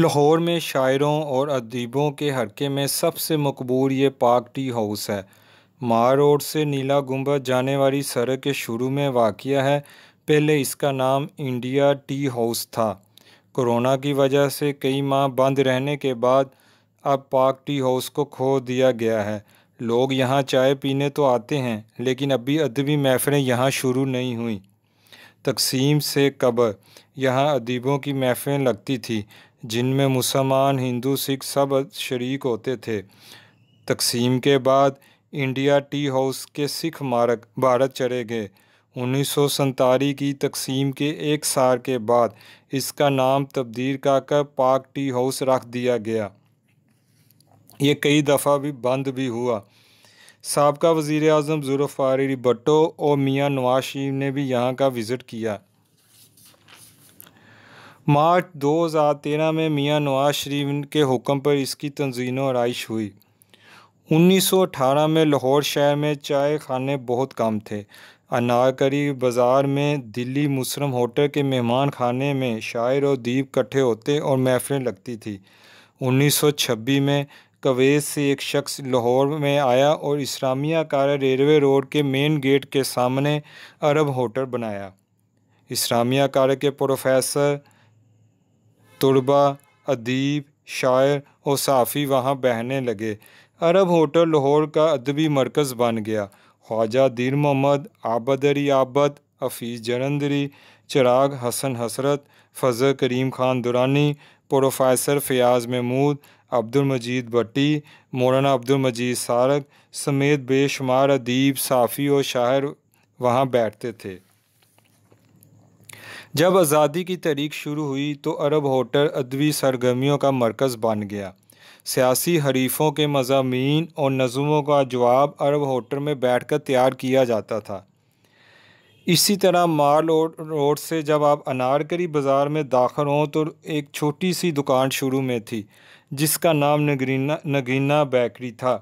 लाहौर में शायरों और अदीबों के हरके में सबसे मकबूर ये पाक टी हाउस है मार रोड से नीला गुंबद जाने वाली सड़क के शुरू में वाक़ है पहले इसका नाम इंडिया टी हाउस था कोरोना की वजह से कई माह बंद रहने के बाद अब पाक टी हाउस को खो दिया गया है लोग यहाँ चाय पीने तो आते हैं लेकिन अभी अदबी महफिलें यहाँ शुरू नहीं हुई तकसीम से कबर यहाँ अदीबों की महफिलें लगती थी जिनमें मुसलमान हिंदू सिख सब शरीक होते थे तकसीम के बाद इंडिया टी हाउस के सिख मार्ग भारत चले गए उन्नीस की तकसीम के एक साल के बाद इसका नाम तब्दील कर पाक टी हाउस रख दिया गया ये कई दफ़ा भी बंद भी हुआ सबका वज़ी अजम जुल्फ़ारी भट्टो और मियाँ नवाज शरीफ ने भी यहाँ का विज़िट किया मार्च 2013 में मियां नवाज शरीफ के हुक्म पर इसकी तनजीन आरइश हुई 1918 में लाहौर शहर में चाय खाने बहुत कम थे अनारकरी बाज़ार में दिल्ली मुसरम होटल के मेहमान खाने में शायर और दीप इकट्ठे होते और महफ़िलें लगती थी 1926 में कवेज से एक शख्स लाहौर में आया और इस्लामिया कार रेलवे रोड के मेन गेट के सामने अरब होटल बनाया इस्लामिया कार के प्रोफेसर तुरबा अदीब शायर और साफ़ी वहाँ बहने लगे अरब होटल लाहौर का अदबी मरकज़ बन गया ख्वाजा दीर मोहम्मद आबदरी आबद हफीज़ जरंदरी चिराग हसन हसरत फजल करीम खान दुरानी प्रोफेसर फ़याज़ महमूद अब्दुलमजीद भट्टी मौलाना अब्दुलमजीद सारक समेत बेशुमार अदीब साफ़ी और शायर वहाँ बैठते थे जब आज़ादी की तारीख शुरू हुई तो अरब होटल अदबी सरगर्मियों का मरकज़ बन गया सियासी हरीफों के मजामी और नज़मों का जवाब अरब होटल में बैठ कर तैयार किया जाता था इसी तरह माल रोड से जब आप अनारकरी बाज़ार में दाखिल हों तो एक छोटी सी दुकान शुरू में थी जिसका नाम नगरीना नगीना बेकरी था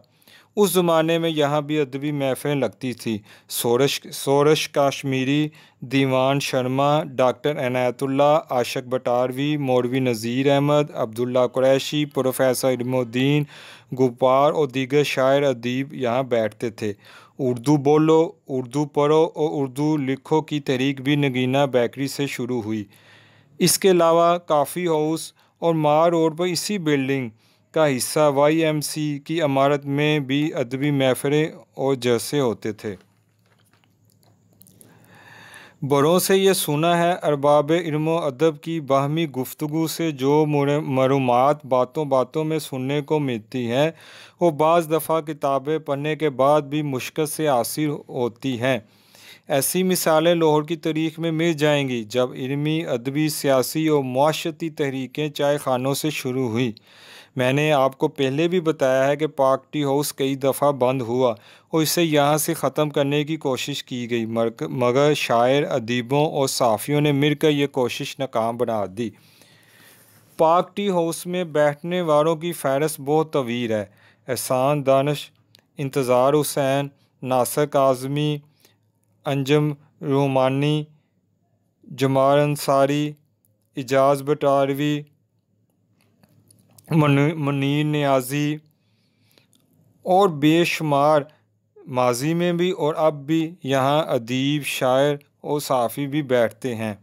उस ज़माने में यहाँ भी अदबी महफ़ें लगती थी सोरश सोरश काश्मीरी दीवान शर्मा डॉक्टर अनायतुल्ला आशक बटारवी मौरवी नज़ीर अहमद अब्दुल्ला कुरैशी प्रोफेसर इमोद्दीन गुपार और दीगर शायर अदीब यहाँ बैठते थे उर्दू बोलो उर्दू पढ़ो और उर्दू लिखो की तहरीक भी नगीना बेकरी से शुरू हुई इसके अलावा काफ़ी हाउस और मार रोड पर इसी बिल्डिंग का हिस्सा वाईएमसी की इमारत में भी अदबी महफरे और जैसे होते थे बड़ों से ये सुना है अरबाब इल्म अदब की बाहमी गुफ्तु से जो मरूमात बातों बातों में सुनने को मिलती हैं वो बज़ दफ़ा किताबें पढ़ने के बाद भी मुश्किल से हासिल होती हैं ऐसी मिसालें लाहौर की तारीख में मिल जाएंगी जब इलमी अदबी सियासी और माशती तहरीकें चाय खानों से शुरू हुई मैंने आपको पहले भी बताया है कि पाक टी हाउस कई दफ़ा बंद हुआ और इसे यहाँ से ख़त्म करने की कोशिश की गई मगर शायर अदीबों और साफ़ियों ने मिलकर यह कोशिश नाकाम बना दी पाक टी हाउस में बैठने वालों की फहरस्त बहुत तवीर है एहसान दानश इंतज़ार हुसैन नासर काजमी अंजम रोमानी जमार अंसारी एजाज बटारवी मुनीर न्याजी और बेशुमार माजी में भी और अब भी यहाँ अदीब शायर और साफ़ी भी बैठते हैं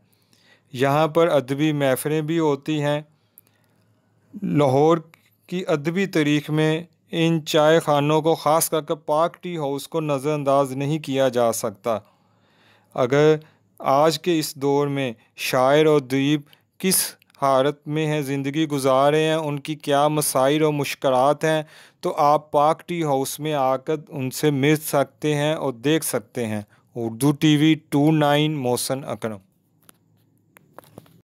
यहाँ पर अदबी महफ़लें भी होती हैं लाहौर की अदबी तारीख में इन चाय खानों को ख़ास करके पाक टी हाउस को नज़रअंदाज नहीं किया जा सकता अगर आज के इस दौर में शायर और दीप किस हालत में हैं ज़िंदगी गुजार रहे हैं उनकी क्या मसाइल और मुश्किल हैं तो आप पाक टी हाउस में आकर उनसे मिल सकते हैं और देख सकते हैं Urdu TV two nine Mohsin अकरम